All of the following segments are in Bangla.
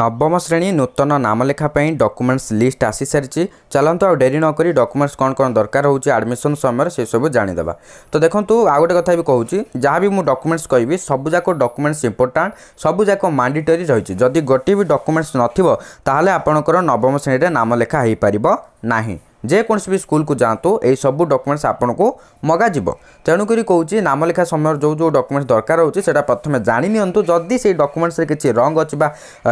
ନବମ ଶ୍ରେଣୀ ନୂତନ ନାମଲେଖା ପାଇଁ ଡକୁମେଣ୍ଟସ୍ ଲିଷ୍ଟ ଆସିସାରିଛି ଚାଲନ୍ତୁ ଆଉ ଡେରି ନକରି ଡକୁମେଣ୍ଟସ୍ କ'ଣ କ'ଣ ଦରକାର ହେଉଛି ଆଡ଼ମିସନ୍ ସମୟରେ ସେସବୁ ଜାଣିଦେବା ତ ଦେଖନ୍ତୁ ଆଉ ଗୋଟେ କଥା ବି କହୁଛି ଯାହା ବି ମୁଁ ଡକୁମେଣ୍ଟସ୍ କହିବି ସବୁଯାକ ଡକୁମେଣ୍ଟସ୍ ଇମ୍ପୋର୍ଟାଣ୍ଟ ସବୁଯାକ ମାଣ୍ଡିଟୋରୀ ରହିଛି ଯଦି ଗୋଟିଏ ବି ଡକୁମେଣ୍ଟସ୍ ନଥିବ ତାହେଲେ ଆପଣଙ୍କର ନବମ ଶ୍ରେଣୀରେ ନାମଲେଖା ହୋଇପାରିବ ନାହିଁ ଯେକୌଣସି ବି ସ୍କୁଲକୁ ଯାଆନ୍ତୁ ଏଇ ସବୁ ଡକୁମେଣ୍ଟସ୍ ଆପଣଙ୍କୁ ମଗାଯିବ ତେଣୁକରି କହୁଛି ନାମ ଲେଖା ସମୟରେ ଯେଉଁ ଯେଉଁ ଡକୁମେଣ୍ଟସ୍ ଦରକାର ହେଉଛି ସେଇଟା ପ୍ରଥମେ ଜାଣିନିଅନ୍ତୁ ଯଦି ସେଇ ଡକୁମେଣ୍ଟସରେ କିଛି ରଙ୍ଗ ଅଛି ବା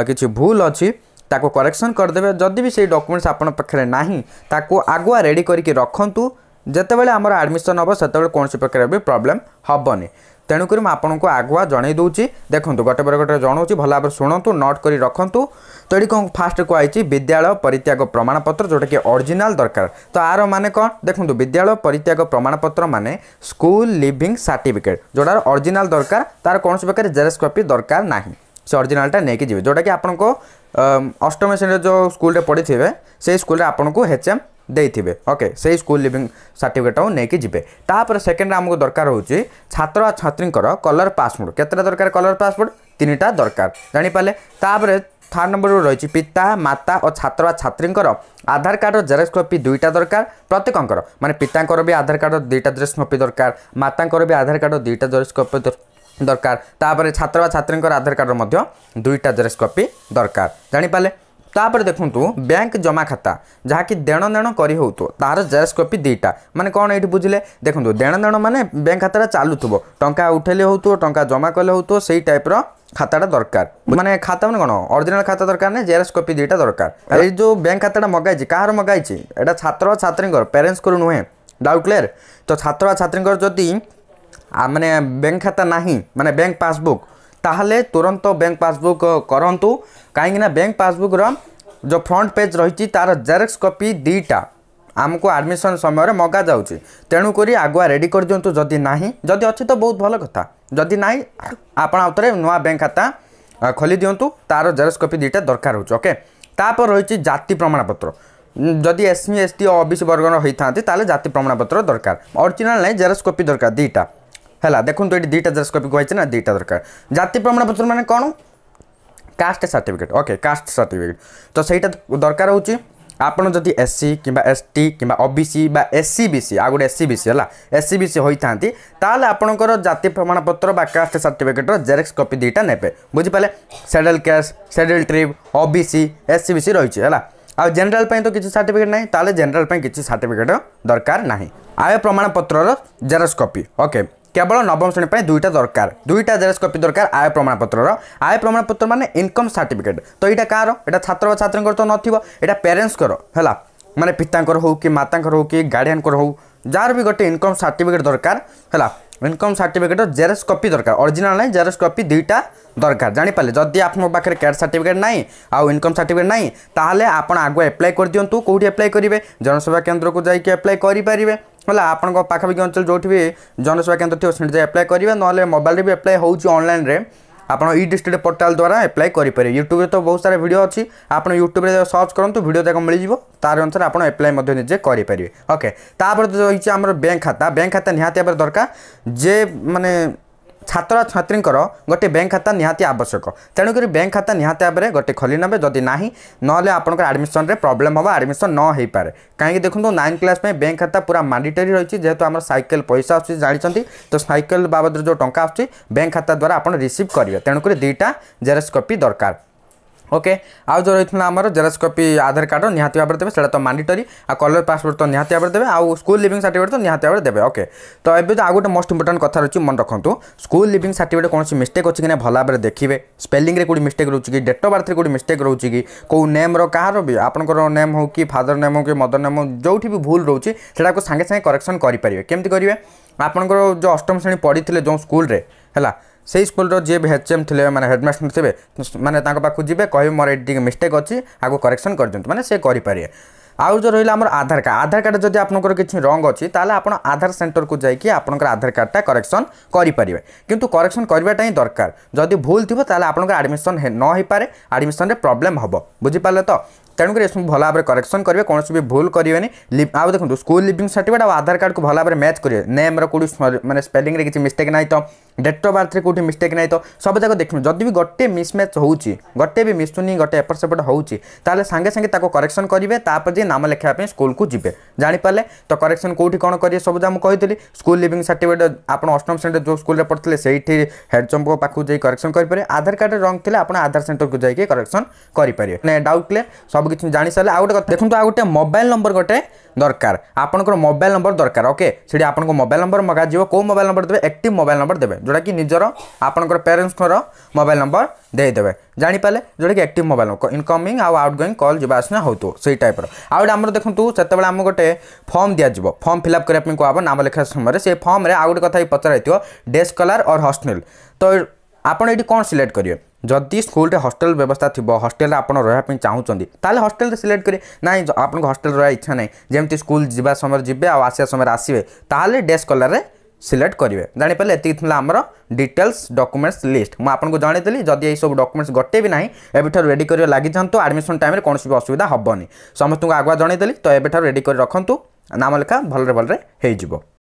କିଛି ଭୁଲ ଅଛି ତାକୁ କରେକ୍ସନ୍ କରିଦେବେ ଯଦି ବି ସେଇ ଡକୁମେଣ୍ଟସ୍ ଆପଣଙ୍କ ପାଖରେ ନାହିଁ ତାକୁ ଆଗୁଆ ରେଡ଼ି କରିକି ରଖନ୍ତୁ ଯେତେବେଳେ ଆମର ଆଡ଼ମିସନ୍ ହେବ ସେତେବେଳେ କୌଣସି ପ୍ରକାର ବି ପ୍ରୋବ୍ଲେମ୍ ହେବନି ତେଣୁକରି ମୁଁ ଆପଣଙ୍କୁ ଆଗୁଆ ଜଣାଇ ଦେଉଛି ଦେଖନ୍ତୁ ଗୋଟେ ପରେ ଗୋଟେ ଜଣାଉଛି ଭଲ ଭାବରେ ଶୁଣନ୍ତୁ ନୋଟ୍ କରି ରଖନ୍ତୁ ତ ଏଠି କ'ଣ ଫାଷ୍ଟ କୁହାଯାଇଛି ବିଦ୍ୟାଳୟ ପରିତ୍ୟାଗ ପ୍ରମାଣପତ୍ର ଯେଉଁଟାକି ଅରିଜିନାଲ୍ ଦରକାର ତ ଆର ମାନେ କ'ଣ ଦେଖନ୍ତୁ ବିଦ୍ୟାଳୟ ପରିତ୍ୟାଗ ପ୍ରମାଣପତ୍ର ମାନେ ସ୍କୁଲ ଲିଭିଂ ସାର୍ଟିଫିକେଟ୍ ଯେଉଁଟାର ଅରିଜିନାଲ୍ ଦରକାର ତା'ର କୌଣସି ପ୍ରକାର ଜେରକ୍ସ କପି ଦରକାର ନାହିଁ ସେ ଅରିଜିନାଲ୍ଟା ନେଇକି ଯିବେ ଯେଉଁଟାକି ଆପଣଙ୍କ ଅଷ୍ଟମ ଶ୍ରେଣୀରେ ଯେଉଁ ସ୍କୁଲରେ ପଢ଼ିଥିବେ ସେଇ ସ୍କୁଲରେ ଆପଣଙ୍କୁ ଏଚ୍ ଏମ୍ ଦେଇଥିବେ ଓକେ ସେଇ ସ୍କୁଲ ଲିଭିଂ ସାର୍ଟିଫିକେଟ୍ଟାକୁ ନେଇକି ଯିବେ ତାପରେ ସେକେଣ୍ଡରେ ଆମକୁ ଦରକାର ହେଉଛି ଛାତ୍ର ଆଉ ଛାତ୍ରୀଙ୍କର କଲର୍ ପାସପୋର୍ଟ କେତେଟା ଦରକାର କଲର୍ ପାସପୋର୍ଟ ତିନିଟା ଦରକାର ଜାଣିପାରିଲେ ତାପରେ থার্ড নম্বর রয়েছে পিতা মাতা ও ছাত্র বা ছাত্রীঙ্কর আধার কার্ডর জেরক্স কপি দুইটা দরকার প্রত্যেকঙ্কর মানে পিতাঙ্কর বি আধার কার্ডর দুইটা জেরক্স কপি দরকার মাতাঙ্কর বি আধার কার্ডর দুইটা জেরক্স কপি দরকার তাপরে ছাত্র বা ছাত্রীঙ্কর আধার কার্ডর মধ্যে দুইটা জেরক্স কপি দরকার জাঁপারে ତାପରେ ଦେଖନ୍ତୁ ବ୍ୟାଙ୍କ ଜମା ଖାତା ଯାହାକି ଦେଣ ଦେଣ କରି ହେଉଥିବ ତାହାର ଜେରକ୍ସ କପି ଦୁଇଟା ମାନେ କ'ଣ ଏଇଠି ବୁଝିଲେ ଦେଖନ୍ତୁ ଦେଣ ଦେଣ ମାନେ ବ୍ୟାଙ୍କ ଖାତାଟା ଚାଲୁଥିବ ଟଙ୍କା ଉଠେଇଲେ ହେଉଥିବ ଟଙ୍କା ଜମା କଲେ ହେଉଥିବ ସେଇ ଟାଇପ୍ର খাতাটা দরকার মানে খাতা মানে কোণ অরিজিনাল খাতা দরকার নেই জেরক্স কপি দুইটা দরকার এই যে ব্যাঙ্ক খাতাটা মগাইছি কাহার মগাইছি এটা ছাত্র ছাত্রীঙ্কর প্যারেন্টসঙ্কর নুহে ডাউট ক্লিয়ার তো ছাত্র ছাত্রীঙ্কর যদি মানে ব্যাঙ্ক খাতা নাহি মানে ব্যাঙ্ক পাসবুক ତାହେଲେ ତୁରନ୍ତ ବ୍ୟାଙ୍କ ପାସବୁକ୍ କରନ୍ତୁ କାହିଁକିନା ବ୍ୟାଙ୍କ ପାସବୁକ୍ର ଯେଉଁ ଫ୍ରଣ୍ଟ ପେଜ୍ ରହିଛି ତା'ର ଜେରକ୍ସ କପି ଦୁଇଟା ଆମକୁ ଆଡ଼ମିସନ୍ ସମୟରେ ମଗାଯାଉଛି ତେଣୁକରି ଆଗୁଆ ରେଡ଼ି କରିଦିଅନ୍ତୁ ଯଦି ନାହିଁ ଯଦି ଅଛି ତ ବହୁତ ଭଲ କଥା ଯଦି ନାହିଁ ଆପଣ ଆଉ ଥରେ ନୂଆ ବ୍ୟାଙ୍କ ଖାତା ଖୋଲି ଦିଅନ୍ତୁ ତା'ର ଜେରକ୍ସ କପି ଦୁଇଟା ଦରକାର ହେଉଛି ଓକେ ତାପରେ ରହିଛି ଜାତି ପ୍ରମାଣପତ୍ର ଯଦି ଏସ୍ ସି ଏସ୍ ଟି ଓ ଓ ବି ସି ବର୍ଗର ହୋଇଥାନ୍ତି ତାହେଲେ ଜାତି ପ୍ରମାଣପତ୍ର ଦରକାର ଅରିଜିନାଲ୍ ନାହିଁ ଜେରକ୍ସ କପି ଦରକାର ଦୁଇଟା ହେଲା ଦେଖନ୍ତୁ ଏଠି ଦୁଇଟା ଜେରକ୍ସ କପି କହିଛି ନା ଦୁଇଟା ଦରକାର ଜାତି ପ୍ରମାଣପତ୍ର ମାନେ କ'ଣ caste certificate okay caste certificate ତ ସେଇଟା ଦରକାର ହେଉଛି ଆପଣ ଯଦି ଏସ୍ସି କିମ୍ବା ଏସ୍ଟି କିମ୍ବା ଓବିସି ବା ଏସ୍ସି ବିସି ଆଉ ଗୋଟେ ଏସ୍ସି ବିସି ହେଲା ଏସ୍ସି ବିସି ହୋଇଥାନ୍ତି ତାହେଲେ ଆପଣଙ୍କର ଜାତି ପ୍ରମାଣପତ୍ର ବା କାଷ୍ଟ ସାର୍ଟିଫିକେଟ୍ର ଜେରକ୍ସ କପି ଦୁଇଟା ନେବେ ବୁଝିପାରିଲେ scheduled caste scheduled tribe OBC SC BC ରହିଛି ହେଲା ଆଉ ଜେନେରାଲ୍ ପାଇଁ ତ କିଛି ସାର୍ଟିଫିକେଟ୍ ନାହିଁ ତାହେଲେ ଜେନେରାଲ୍ ପାଇଁ କିଛି ସାର୍ଟିଫିକେଟ୍ ଦରକାର ନାହିଁ ଆୟ ପ୍ରମାଣପତ୍ରର ଜେରକ୍ସ କପି ଓକେ কেবল নবম শ্রেণী পাই দুইটা দরকার দুইটা জেরক্স কপি দরকার আয় প্রমাণপত্রর আয় প্রমাণপত্র মানে ইনকম সার্টিফিকেট তো এইটা কার এটা ছাত্র বা ছাত্রীঙ্কর তো নথিব এটা প্যারেন্টসর হেলা মানে পিতাঙ্কর হোক কি মাতাঙ্কর হোক কি গার্ডিয়ানকর হোক যার বি গোটে ইনকম সার্টিফিকেট দরকার হেলা ইনকম সার্টিফিকেটর জেরক্স কপি দরকার অরিজিনাল নাই জেরক্স কপি দুইটা দরকার জাঁপারে যদি আপনার পাখে ক্যাট সার্টিফিকেট নাই আনকম সার্টিফিকেট নাই তাহলে আপনার আগুয়া এপ্লাই করে দিও কোটি এপ্লাই করবে জনসেবা কেন্দ্রক যাই এপ্লাই করে পারে ହେଲା ଆପଣଙ୍କ ପାଖାପାଖି ଅଞ୍ଚଳ ଯେଉଁଠି ବି ଜନସେବା କେନ୍ଦ୍ର ଥିବ ସେଠି ଯାଇ ଆପ୍ଲାଏ କରିବେ ନହେଲେ ମୋବାଇଲରେ ବି ଆପ୍ଲାଏ ହେଉଛି ଅନଲାଇନରେ ଆପଣ ଇ ଡିଷ୍ଟ୍ରିକ୍ଟ ପୋର୍ଟାଲ ଦ୍ୱାରା ଆପ୍ଲାଏ କରିପାରିବେ ୟୁଟ୍ୟୁବରେ ତ ବହୁତ ସାରା ଭିଡ଼ିଓ ଅଛି ଆପଣ ୟୁଟ୍ୟୁବରେ ସର୍ଚ୍ଚ କରନ୍ତୁ ଭିଡ଼ିଓ ଯାକ ମିଳିଯିବ ତାର ଅନୁସାରେ ଆପଣ ଆପ୍ଲାଏ ମଧ୍ୟ ନିଜେ କରିପାରିବେ ଓକେ ତାପରେ ରହିଛି ଆମର ବ୍ୟାଙ୍କ ଖାତା ବ୍ୟାଙ୍କ ଖାତା ନିହାତି ଭାବରେ ଦରକାର ଯେ ମାନେ ছাত্রছাত্রীঙ্কর গোটে ব্যাঙ্ক খাতা নিহতি আবশ্যক তেণুকরি ব্যাঙ্ক খাতা নিহতি ভাবে গোটে খোলি নেবে যদি না নহলে আপনার আডমিশনরে প্রোবলেম হব আডমিশন ন হয়েপরে কাইকি দেখুন নাইন ক্লাস ব্যাঙ্ক খাতা পুরা ম্যান্ডেটরি রয়েছে যেহেতু আমার সাইকেল পয়সা আসছে জাঁচান তো সাইকেল বাবদরে যে টঙ্কা আসছে ব্যাঙ্ক খাতা দ্বারা আপনার রিসিভ করবে তেণুকরি দুইটা জেরক্স কপি দরকার ଓକେ ଆଉ ଯେଉଁ ରହିଥିଲା ଆମର ଜେରକ୍ସ କପି ଆଧାର କାର୍ଡ଼ ନିହାତି ଭାବରେ ଦେବେ ସେଇଟା ତ ମାଣ୍ଡିଟୋରୀ ଆଉ କଲର୍ ପାସପୋର୍ଟ ତ ନିହାତି ଭାବରେ ଦେବେ ଆଉ ସ୍କୁଲ୍ ଲିଭିଂ ସାର୍ଟିଫିକେଟ୍ ତ ନିହାତି ଭାବରେ ଦେବେ ଓକେ ତ ଏବେ ତ ଆଉ ଗୋଟେ ମୋଷ୍ଟ ଇମ୍ପୋର୍ଟାଣ୍ଟ କଥା ରହୁଛି ମନେ ରଖନ୍ତୁ ସ୍କୁଲ୍ ଲିଭିଂ ସାର୍ଟିଫିକେଟ୍ କୌଣସି ମିଷ୍ଟେକ୍ ଅଛି କି ନା ଭଲ ଭାବରେ ଦେଖିବେ ସ୍ପେଲିଂରେ କେଉଁଠି ମିଷ୍ଟେକ୍ ରହୁଛି କି ଡେଟ୍ ଅଫ୍ ବାର୍ଥରେ କେଉଁଠି ମିଷ୍ଟେକ୍ ରହୁଛି କି କେଉଁ ନେମ୍ର କାହାର ବି ଆପଣଙ୍କର ନେମ୍ ହେଉ କି ଫାଦର ନେମ୍ ହେଉ କି ମଦର ନେମ୍ ହେଉ ଯେଉଁଠି ବି ଭୁଲ ରହୁଛି ସେଟାକୁ ସାଙ୍ଗେ ସାଙ୍ଗେ କରେକ୍ସନ୍ କରିପାରିବେ କେମିତି କରିବେ ଆପଣଙ୍କର ଯେଉଁ ଅଷ୍ଟମ ଶ୍ରେଣୀ ପଢ଼ିଥିଲେ ଯେଉଁ ସ୍କୁଲରେ ହେଲା সেই স্কুলর যিয়ে ବି ଏଚ୍ ଏମ୍ ଥିଲେ ମାନେ ହେଡ଼ମାଷ୍ଟର ଥିବେ ମାନେ ତାଙ୍କ ପାଖକୁ ଯିବେ କହିବେ ମୋର ଏଠି ଟିକେ ମିଷ୍ଟେକ୍ ଅଛି ଆଗକୁ କରେକ୍ସନ୍ କରିଦିଅନ୍ତୁ ମାନେ ସେ କରିପାରିବେ आउ जो रही आधार कार्ड आधार कार्ड जब आप किसी रंग अच्छी तेल आप आधार सेन्टर को जाकि आप आधार कार्डटा करेक्शन करेंगे कितु करेक्शन करवाटा ही दरकार जदि भूल थी तेल आप आडमिशन नईपे आडमिशन प्रोब्लेम हम बुझिपारे तो तेणुक्र इसमें भल भाव करेक्शन करेंगे कौन भी भूल करेंगे आज देखो स्कूल लिविंग सार्टिफिकेट आ आधार कार्ड को भल भाव मैच करेंगे नेम्र कौट मैंने स्पेलींग किसी मिस्टेक ना तो डेट अफ बार्थ कौटी मिस्टेक ना तो सब जगह देखने जदि भी गोटे मिसमैच हो गए भी मिसुनी गोटे एपट सेपट होती है सागे सागे करेक्शन करेंगे নাম লেখা স্কুলকু যাবে জাঁপারে তো করেকশন কোটি কোণ করিয়ে সবুজ আমি কইলি স্কুল লিভিং সার্টিফিকেট আপনার অষ্টম শ্রেণীর যে স্কুলে পড়লে সেইটি হেডচম্প পাখু যাই করেকশন করে আধার কার্ডের রং লে আপনার আধার সেটরক যাই করেকশন করে মানে ডাউট ক্লিয়ার সবকিছু জাঁ সারে আউ গোটে কথা দেখুন আউ গোটে মোবাইল নম্বর গোটে দরকার আপোনকৰ মোবাইল নম্বৰ দরকার ওকে সেই আপোনকৰ মোবাইল নম্বৰ মগা দিব কো মোবাইল নম্বৰ দিবে এক্টিভ মোবাইল নম্বৰ দিবে যোৰ কি নিজৰ আপোনকৰ পarents নৰ মোবাইল নম্বৰ দে দিবে জানিpale যোৰ কি এক্টিভ মোবাইল ইনকামিং আৰু আউটগোইং কল জবাছনা হোতো সেই টাইপৰ আৰু আমৰ দেখোতো seta বলে আমকটে ফৰ্ম দিয়া দিব ফৰ্ম ফিলআপ কৰি আপোনাক নাম লিখা সময়ৰে সেই ফৰ্মৰে আগৰ কথা এই পচৰাই থো ডেশ কালৰ অৰ হোষ্টেল তো আপোন এটি কোন সিলেক্ট কৰিও ଯଦି ସ୍କୁଲରେ ହଷ୍ଟେଲ ବ୍ୟବସ୍ଥା ଥିବ ହଷ୍ଟେଲରେ ଆପଣ ରହିବା ପାଇଁ ଚାହୁଁଛନ୍ତି ତାହେଲେ ହଷ୍ଟେଲରେ ସିଲେକ୍ଟ କରିବେ ନାହିଁ ଆପଣଙ୍କ ହଷ୍ଟେଲ ରହିବା ଇଚ୍ଛା ନାହିଁ ଯେମିତି ସ୍କୁଲ ଯିବା ସମୟରେ ଯିବେ ଆଉ ଆସିବା ସମୟରେ ଆସିବେ ତାହେଲେ ଡେ ସ୍କଲାରରେ ସିଲେକ୍ଟ କରିବେ ଜାଣିପାରିଲେ ଏତିକି ଥିଲା ଆମର ଡିଟେଲ୍ସ ଡକୁମେଣ୍ଟସ୍ ଲିଷ୍ଟ ମୁଁ ଆପଣଙ୍କୁ ଜଣାଇଦେଲି ଯଦି ଏଇସବୁ ଡକୁମେଣ୍ଟସ୍ ଗୋଟେ ବି ନାହିଁ ଏବେଠାରୁ ରେଡ଼ି କରି ଲାଗିଯାଆନ୍ତୁ ଆଡ଼ମିସନ୍ ଟାଇମ୍ରେ କୌଣସି ବି ଅସୁବିଧା ହେବନି ସମସ୍ତଙ୍କୁ ଆଗୁଆ ଜଣାଇଦେଲି ତ ଏବେଠାରୁ ରେଡ଼ି କରି ରଖନ୍ତୁ ନାମ ଲେଖା ଭଲରେ ଭଲରେ ହେଇଯିବ